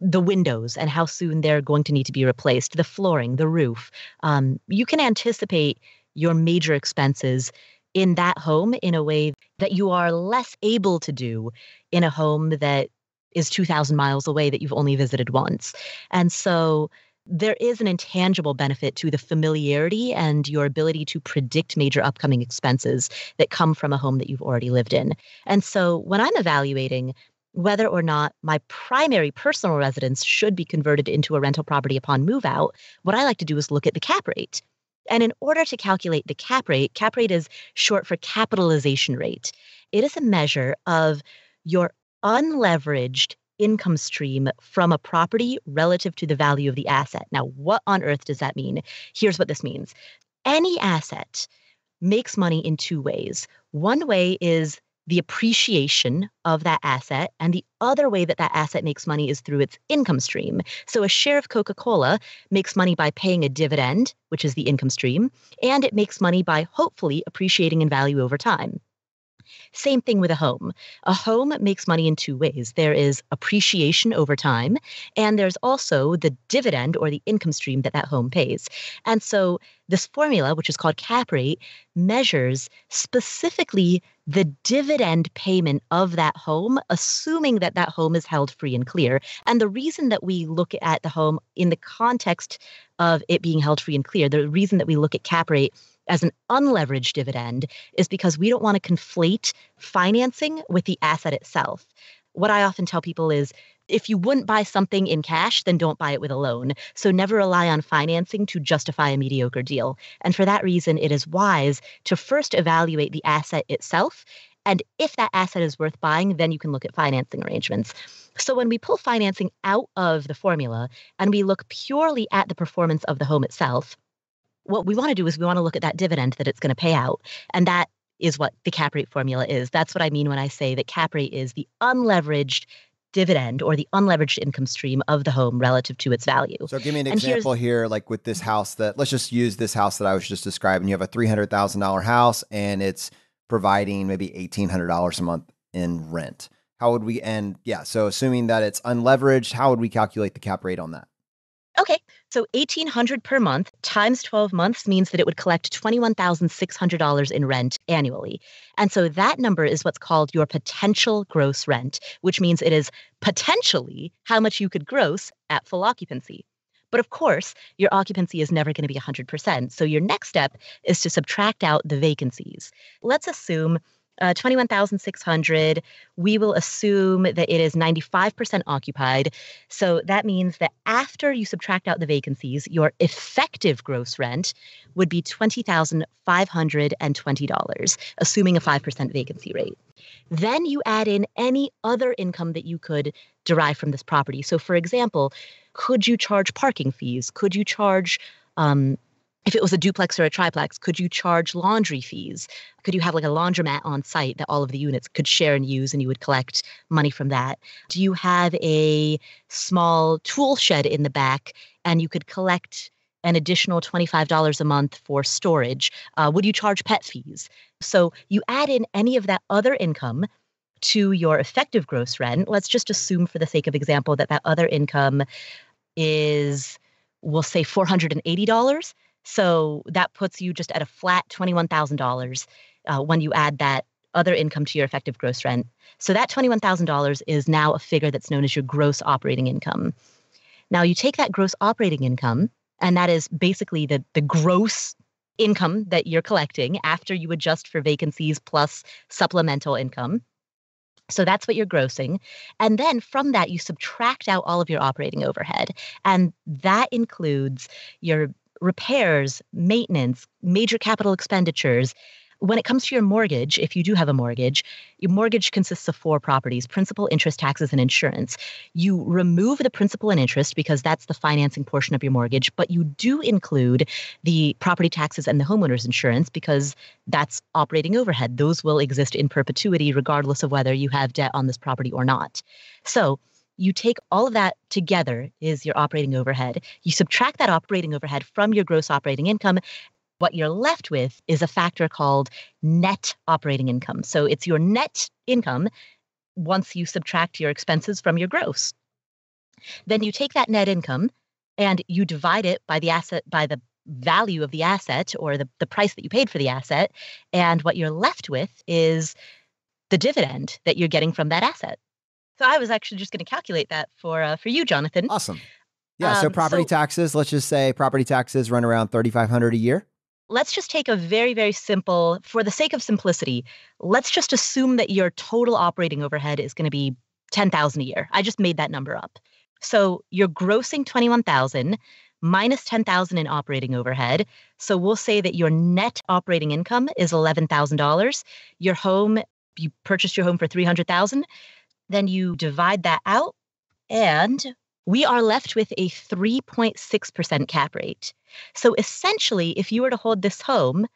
the windows and how soon they're going to need to be replaced, the flooring, the roof. Um, you can anticipate your major expenses in that home in a way that you are less able to do in a home that is 2,000 miles away that you've only visited once. And so there is an intangible benefit to the familiarity and your ability to predict major upcoming expenses that come from a home that you've already lived in. And so when I'm evaluating whether or not my primary personal residence should be converted into a rental property upon move out, what I like to do is look at the cap rate. And in order to calculate the cap rate, cap rate is short for capitalization rate. It is a measure of your unleveraged income stream from a property relative to the value of the asset. Now, what on earth does that mean? Here's what this means any asset makes money in two ways. One way is the appreciation of that asset. And the other way that that asset makes money is through its income stream. So a share of Coca Cola makes money by paying a dividend, which is the income stream, and it makes money by hopefully appreciating in value over time. Same thing with a home. A home makes money in two ways there is appreciation over time, and there's also the dividend or the income stream that that home pays. And so, this formula, which is called cap rate, measures specifically the dividend payment of that home, assuming that that home is held free and clear. And the reason that we look at the home in the context of it being held free and clear, the reason that we look at cap rate as an unleveraged dividend is because we don't want to conflate financing with the asset itself. What I often tell people is if you wouldn't buy something in cash, then don't buy it with a loan. So never rely on financing to justify a mediocre deal. And for that reason, it is wise to first evaluate the asset itself. And if that asset is worth buying, then you can look at financing arrangements. So when we pull financing out of the formula and we look purely at the performance of the home itself, what we want to do is we want to look at that dividend that it's going to pay out. And that is what the cap rate formula is. That's what I mean when I say that cap rate is the unleveraged dividend or the unleveraged income stream of the home relative to its value. So give me an and example here like with this house that let's just use this house that I was just describing. You have a $300,000 house and it's providing maybe $1800 a month in rent. How would we and yeah, so assuming that it's unleveraged, how would we calculate the cap rate on that? Okay, so eighteen hundred per month times twelve months means that it would collect twenty-one thousand six hundred dollars in rent annually, and so that number is what's called your potential gross rent, which means it is potentially how much you could gross at full occupancy. But of course, your occupancy is never going to be 100%. So your next step is to subtract out the vacancies. Let's assume uh, 21,600. We will assume that it is 95% occupied. So that means that after you subtract out the vacancies, your effective gross rent would be $20,520, assuming a 5% vacancy rate. Then you add in any other income that you could derive from this property. So, for example, could you charge parking fees? Could you charge um, if it was a duplex or a triplex, could you charge laundry fees? Could you have like a laundromat on site that all of the units could share and use and you would collect money from that? Do you have a small tool shed in the back and you could collect an additional $25 a month for storage? Uh, would you charge pet fees? So you add in any of that other income to your effective gross rent. Let's just assume, for the sake of example, that that other income is, we'll say, $480 so that puts you just at a flat $21,000 uh, when you add that other income to your effective gross rent. So that $21,000 is now a figure that's known as your gross operating income. Now you take that gross operating income, and that is basically the, the gross income that you're collecting after you adjust for vacancies plus supplemental income. So that's what you're grossing. And then from that, you subtract out all of your operating overhead. And that includes your repairs, maintenance, major capital expenditures. When it comes to your mortgage, if you do have a mortgage, your mortgage consists of four properties principal, interest, taxes, and insurance. You remove the principal and interest because that's the financing portion of your mortgage, but you do include the property taxes and the homeowner's insurance because that's operating overhead. Those will exist in perpetuity regardless of whether you have debt on this property or not. So, you take all of that together is your operating overhead. You subtract that operating overhead from your gross operating income. What you're left with is a factor called net operating income. So it's your net income once you subtract your expenses from your gross. Then you take that net income and you divide it by the asset by the value of the asset or the, the price that you paid for the asset. And what you're left with is the dividend that you're getting from that asset. So I was actually just going to calculate that for uh, for you, Jonathan. Awesome. Yeah. Um, so property so taxes. Let's just say property taxes run around thirty five hundred a year. Let's just take a very very simple, for the sake of simplicity, let's just assume that your total operating overhead is going to be ten thousand a year. I just made that number up. So you're grossing twenty one thousand minus 10,000 in operating overhead. So we'll say that your net operating income is $11,000. Your home, you purchased your home for 300,000, then you divide that out, and we are left with a 3.6% cap rate. So essentially, if you were to hold this home,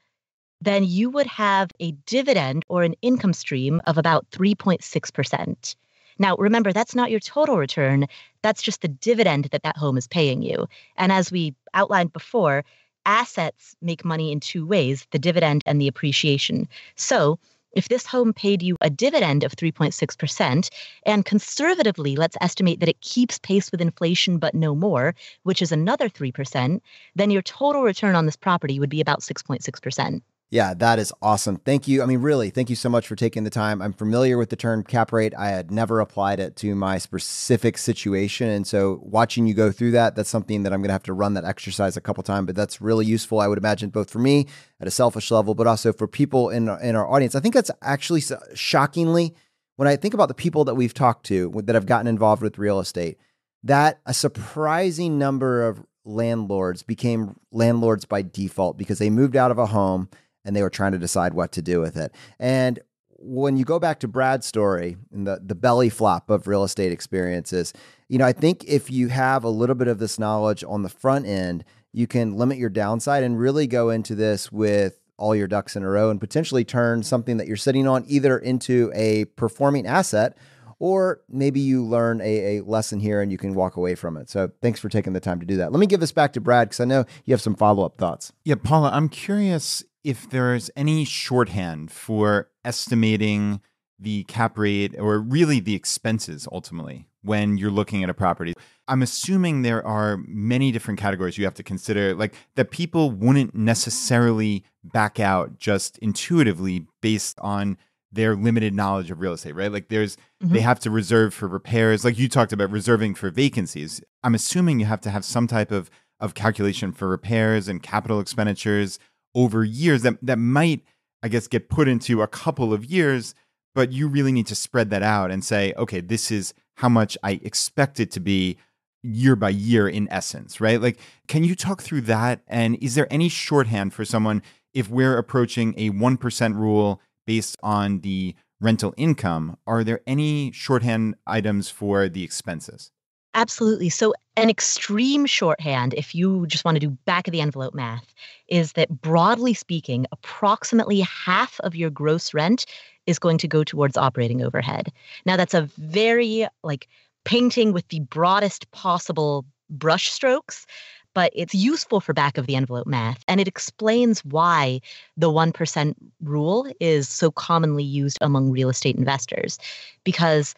then you would have a dividend or an income stream of about 3.6%. Now, remember, that's not your total return. That's just the dividend that that home is paying you. And as we outlined before, assets make money in two ways the dividend and the appreciation. So if this home paid you a dividend of 3.6%, and conservatively, let's estimate that it keeps pace with inflation but no more, which is another 3%, then your total return on this property would be about 6.6%. Yeah, that is awesome. Thank you. I mean, really, thank you so much for taking the time. I'm familiar with the term cap rate. I had never applied it to my specific situation. And so watching you go through that, that's something that I'm going to have to run that exercise a couple times, but that's really useful. I would imagine both for me at a selfish level, but also for people in, in our audience. I think that's actually shockingly, when I think about the people that we've talked to that have gotten involved with real estate, that a surprising number of landlords became landlords by default because they moved out of a home and they were trying to decide what to do with it. And when you go back to Brad's story and the, the belly flop of real estate experiences, you know, I think if you have a little bit of this knowledge on the front end, you can limit your downside and really go into this with all your ducks in a row and potentially turn something that you're sitting on either into a performing asset or maybe you learn a, a, lesson here and you can walk away from it. So thanks for taking the time to do that. Let me give this back to Brad because I know you have some follow up thoughts. Yeah, Paula, I'm curious if there's any shorthand for estimating the cap rate or really the expenses ultimately when you're looking at a property. I'm assuming there are many different categories you have to consider, like that people wouldn't necessarily back out just intuitively based on their limited knowledge of real estate, right? Like there's mm-hmm. they have to reserve for repairs, like you talked about reserving for vacancies. I'm assuming you have to have some type of of calculation for repairs and capital expenditures over years that that might i guess get put into a couple of years but you really need to spread that out and say okay this is how much i expect it to be year by year in essence right like can you talk through that and is there any shorthand for someone if we're approaching a 1% rule based on the rental income are there any shorthand items for the expenses Absolutely. So, an extreme shorthand, if you just want to do back of the envelope math, is that broadly speaking, approximately half of your gross rent is going to go towards operating overhead. Now, that's a very like painting with the broadest possible brush strokes, but it's useful for back of the envelope math. And it explains why the 1% rule is so commonly used among real estate investors because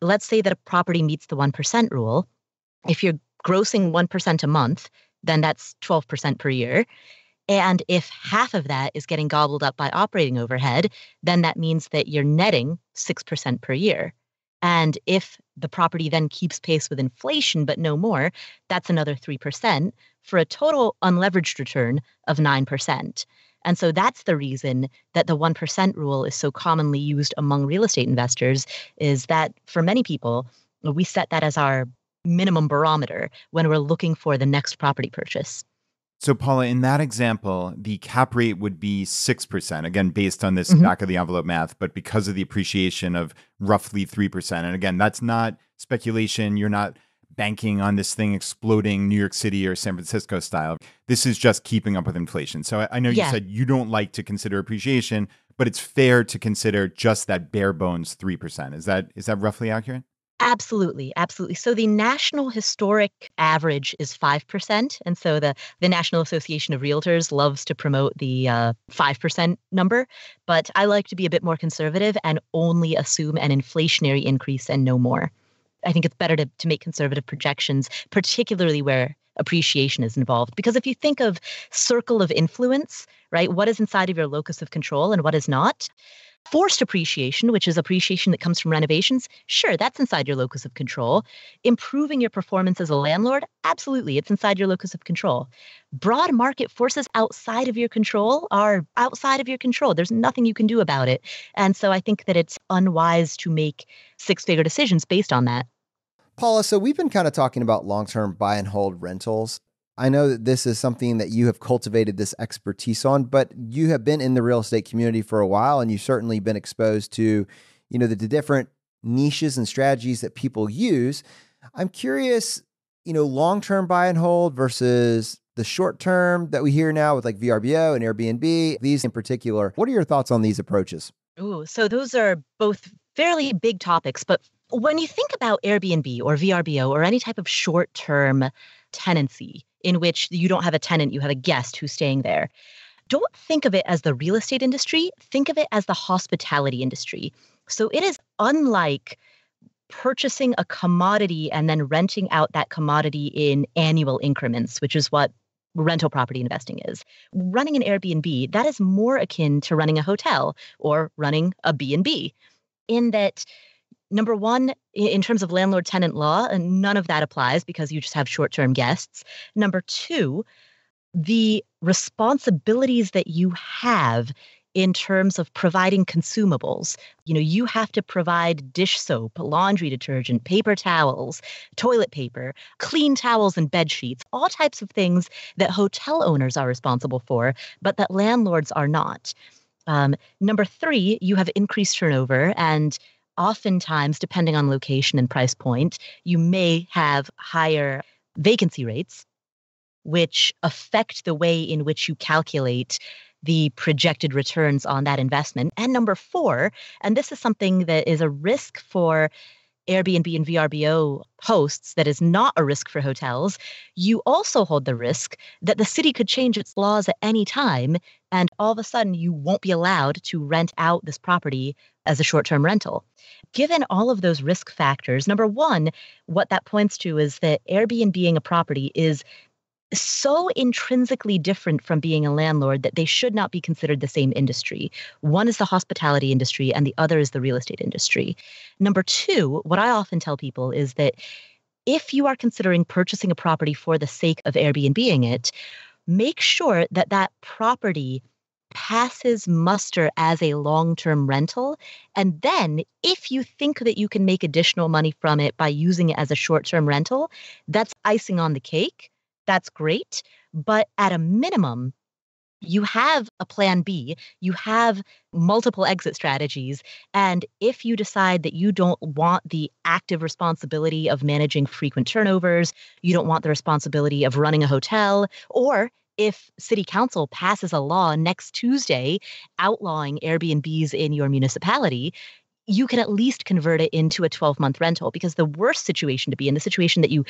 let's say that a property meets the 1% rule. If you're grossing 1% a month, then that's 12% per year. And if half of that is getting gobbled up by operating overhead, then that means that you're netting 6% per year. And if the property then keeps pace with inflation, but no more, that's another 3% for a total unleveraged return of 9%. And so that's the reason that the 1% rule is so commonly used among real estate investors is that for many people, we set that as our minimum barometer when we're looking for the next property purchase. So, Paula, in that example, the cap rate would be 6%, again, based on this mm-hmm. back of the envelope math, but because of the appreciation of roughly 3%. And again, that's not speculation. You're not banking on this thing exploding New York City or San Francisco style. This is just keeping up with inflation. So I, know yeah. you said you don't like to consider appreciation, but it's fair to consider just that bare bones 3%. Is that is that roughly accurate? Absolutely, absolutely. So the national historic average is 5%. And so the, the National Association of Realtors loves to promote the uh, 5% number. But I like to be a bit more conservative and only assume an inflationary increase and no more. I think it's better to, to make conservative projections, particularly where appreciation is involved. Because if you think of circle of influence, right, what is inside of your locus of control and what is not, Forced appreciation, which is appreciation that comes from renovations, sure, that's inside your locus of control. Improving your performance as a landlord, absolutely, it's inside your locus of control. Broad market forces outside of your control are outside of your control. There's nothing you can do about it. And so I think that it's unwise to make six figure decisions based on that. Paula, so we've been kind of talking about long term buy and hold rentals. I know that this is something that you have cultivated this expertise on, but you have been in the real estate community for a while and you've certainly been exposed to, you know, the, the different niches and strategies that people use. I'm curious, you know, long-term buy and hold versus the short term that we hear now with like VRBO and Airbnb, these in particular. What are your thoughts on these approaches? Ooh, so those are both fairly big topics, but when you think about Airbnb or VRBO or any type of short term tenancy, in which you don't have a tenant, you have a guest who's staying there. Don't think of it as the real estate industry, think of it as the hospitality industry. So it is unlike purchasing a commodity and then renting out that commodity in annual increments, which is what rental property investing is. Running an Airbnb, that is more akin to running a hotel or running a B&B in that number one, in terms of landlord tenant law, and none of that applies because you just have short term guests. Number two, the responsibilities that you have in terms of providing consumables. You know, you have to provide dish soap, laundry detergent, paper towels, toilet paper, clean towels and bed sheets, all types of things that hotel owners are responsible for, but that landlords are not. Um, number three, you have increased turnover and oftentimes, depending on location and price point, you may have higher vacancy rates, which affect the way in which you calculate the projected returns on that investment. And number four, and this is something that is a risk for Airbnb and VRBO hosts that is not a risk for hotels, you also hold the risk that the city could change its laws at any time. And all of a sudden, you won't be allowed to rent out this property as a short term rental. Given all of those risk factors, number one, what that points to is that Airbnb being a property is so intrinsically different from being a landlord that they should not be considered the same industry. One is the hospitality industry, and the other is the real estate industry. Number two, what I often tell people is that if you are considering purchasing a property for the sake of Airbnbing it, make sure that that property passes muster as a long term rental. And then, if you think that you can make additional money from it by using it as a short term rental, that's icing on the cake that's great. But at a minimum, you have a plan B, you have multiple exit strategies. And if you decide that you don't want the active responsibility of managing frequent turnovers, you don't want the responsibility of running a hotel, or if city council passes a law next Tuesday outlawing Airbnbs in your municipality, you can at least convert it into a 12 month rental because the worst situation to be in, the situation that you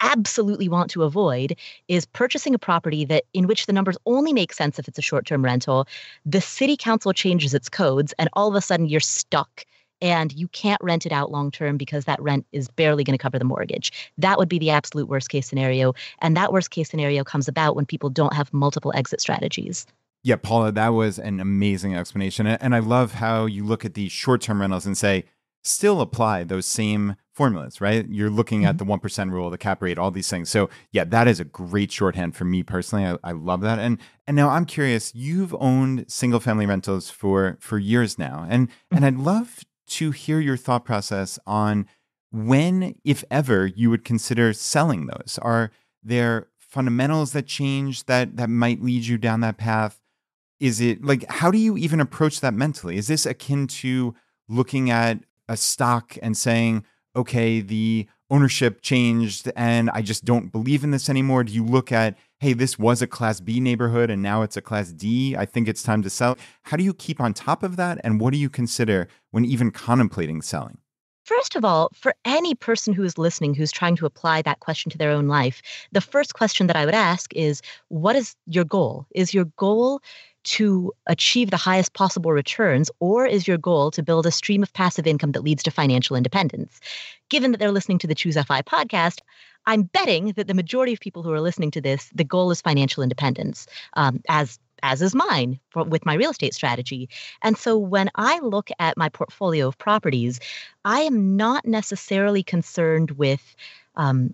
absolutely want to avoid is purchasing a property that in which the numbers only make sense if it's a short-term rental the city council changes its codes and all of a sudden you're stuck and you can't rent it out long term because that rent is barely going to cover the mortgage. That would be the absolute worst case scenario. And that worst case scenario comes about when people don't have multiple exit strategies. Yeah, Paula, that was an amazing explanation. And I love how you look at these short term rentals and say, still apply those same formulas, right? You're looking mm-hmm. at the 1% mm-hmm. rule, the cap rate, all these things. So, yeah, that is a great shorthand for me personally. I, I love that. And and now I'm curious, you've owned single family rentals for for years now. And mm-hmm. and I'd love to hear your thought process on when, if ever, you would consider selling those. Are there fundamentals that change that that might lead you down that path? Is it like how do you even approach that mentally? Is this akin to looking at a stock and saying, okay, the ownership changed and I just don't believe in this anymore? Do you look at, hey, this was a class B neighborhood and now it's a class D? I think it's time to sell. How do you keep on top of that? And what do you consider when even contemplating selling? First of all, for any person who is listening who's trying to apply that question to their own life, the first question that I would ask is what is your goal? Is your goal to achieve the highest possible returns, or is your goal to build a stream of passive income that leads to financial independence? Given that they're listening to the Choose FI podcast, I'm betting that the majority of people who are listening to this, the goal is financial independence, um, as as is mine for, with my real estate strategy. And so when I look at my portfolio of properties, I am not necessarily concerned with um,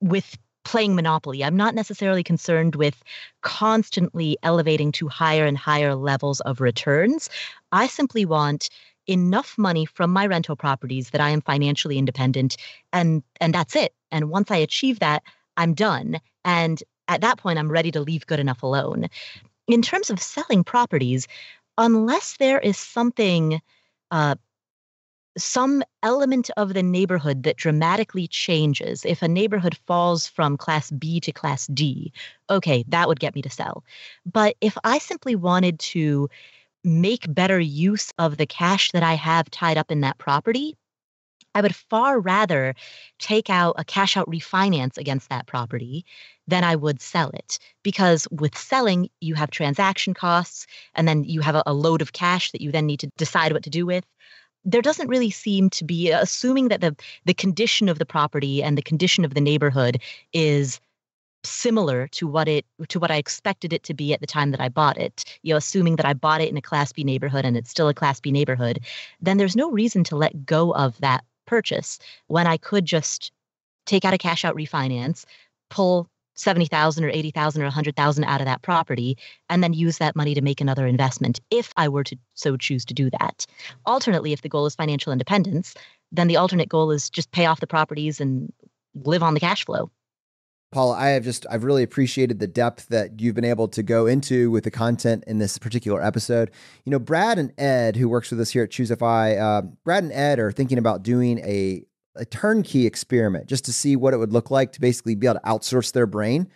with playing Monopoly. I'm not necessarily concerned with constantly elevating to higher and higher levels of returns. I simply want enough money from my rental properties that I am financially independent and and that's it. And once I achieve that, I'm done. And at that point I'm ready to leave good enough alone. In terms of selling properties, unless there is something uh, some element of the neighborhood that dramatically changes. If a neighborhood falls from class B to class D, okay, that would get me to sell. But if I simply wanted to make better use of the cash that I have tied up in that property, I would far rather take out a cash out refinance against that property than I would sell it. Because with selling, you have transaction costs and then you have a, load of cash that you then need to decide what to do with there doesn't really seem to be uh, assuming that the the condition of the property and the condition of the neighborhood is similar to what it to what I expected it to be at the time that I bought it. You know, assuming that I bought it in a class B neighborhood and it's still a class B neighborhood, then there's no reason to let go of that purchase when I could just take out a cash out refinance, pull 70,000 or 80,000 or 100,000 out of that property and then use that money to make another investment if I were to so choose to do that. Alternately, if the goal is financial independence, then the alternate goal is just pay off the properties and live on the cash flow. Paula, I have just, I've really appreciated the depth that you've been able to go into with the content in this particular episode. You know, Brad and Ed, who works with us here at Choose uh, Brad and Ed are thinking about doing a a turnkey experiment just to see what it would look like to basically be able to outsource their brain.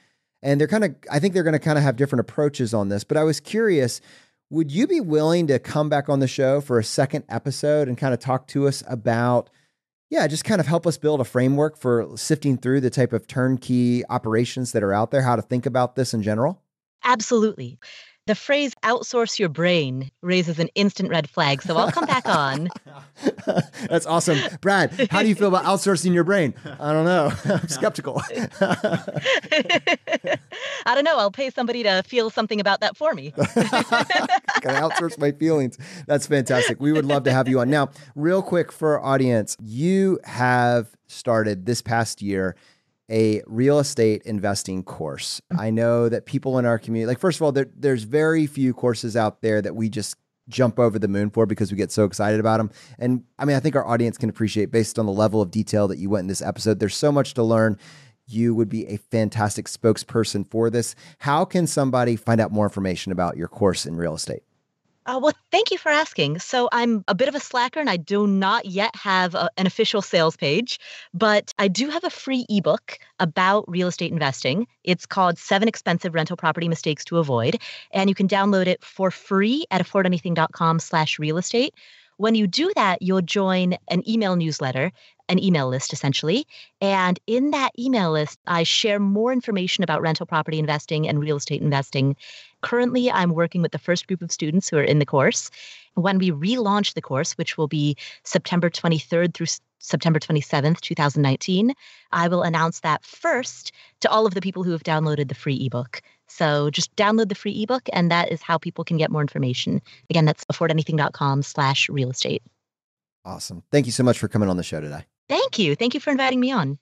And they're kind of, I think they're going to kind of have different approaches on this. But I was curious, would you be willing to come back on the show for a second episode and kind of talk to us about, yeah, just kind of help us build a framework for sifting through the type of turnkey operations that are out there, how to think about this in general? Absolutely the phrase outsource your brain raises an instant red flag. So I'll come back on. That's awesome. Brad, how do you feel about outsourcing your brain? I don't know. I'm skeptical. I don't know. I'll pay somebody to feel something about that for me. Can I outsource my feelings? That's fantastic. We would love to have you on. Now, real quick for our audience, you have started this past year a real estate investing course. Mm. I know that people in our community, like, first of all, there, there's very few courses out there that we just jump over the moon for because we get so excited about them. And I mean, I think our audience can appreciate based on the level of detail that you went in this episode. There's so much to learn. You would be a fantastic spokesperson for this. How can somebody find out more information about your course in real estate? Uh, well, thank you for asking. So, I'm a bit of a slacker and I do not yet have a, an official sales page, but I do have a free ebook about real estate investing. It's called Seven Expensive Rental Property Mistakes to Avoid, and you can download it for free at affordanything.com slash real estate. When you do that, you'll join an email newsletter, an email list essentially. And in that email list, I share more information about rental property investing and real estate investing Currently, I'm working with the first group of students who are in the course. When we relaunch the course, which will be September 23rd through September 27th, 2019, I will announce that first to all of the people who have downloaded the free ebook. So just download the free ebook, and that is how people can get more information. Again, that's affordanything.com slash real estate. Awesome. Thank you so much for coming on the show today. Thank you. Thank you for inviting me on.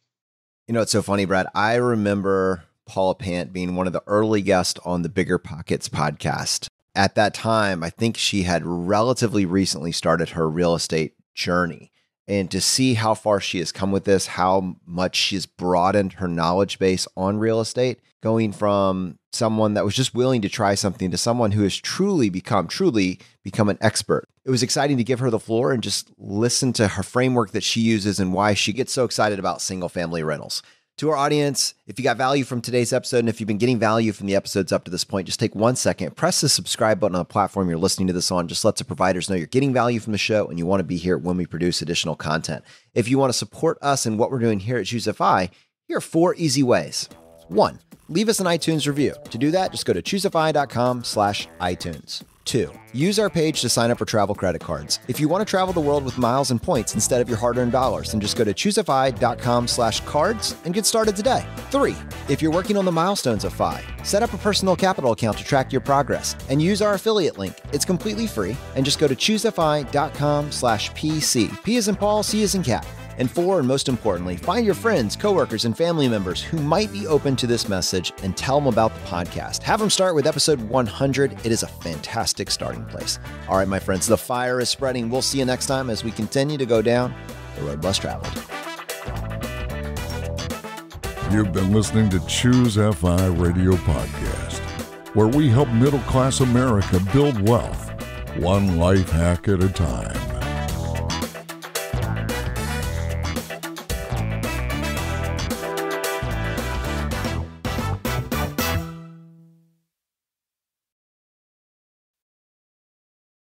You know, it's so funny, Brad. I remember Paula Pant being one of the early guests on the Bigger Pockets podcast. At that time, I think she had relatively recently started her real estate journey. And to see how far she has come with this, how much she's broadened her knowledge base on real estate, going from someone that was just willing to try something to someone who has truly become truly become an expert. It was exciting to give her the floor and just listen to her framework that she uses and why she gets so excited about single family rentals to our audience, if you got value from today's episode and if you've been getting value from the episodes up to this point, just take one second, press the subscribe button on the platform you're listening to this on. Just lets the providers know you're getting value from the show and you want to be here when we produce additional content. If you want to support us and what we're doing here at Chooseify, here are four easy ways. One, leave us an iTunes review. To do that, just go to choosefi.com slash iTunes. Two, use our page to sign up for travel credit cards. If you want to travel the world with miles and points instead of your hard-earned dollars, then just go to choosefi.com slash cards and get started today. Three, if you're working on the milestones of FI, set up a personal capital account to track your progress and use our affiliate link. It's completely free and just go to choosefi.com slash PC. P is in Paul, C is in Cat. And four, and most importantly, find your friends, coworkers, and family members who might be open to this message and tell them about the podcast. Have them start with episode 100. It is a fantastic starting place. All right, my friends, the fire is spreading. We'll see you next time as we continue to go down the road less traveled. You've been listening to Choose FI Radio Podcast, where we help middle class America build wealth one life hack at a time.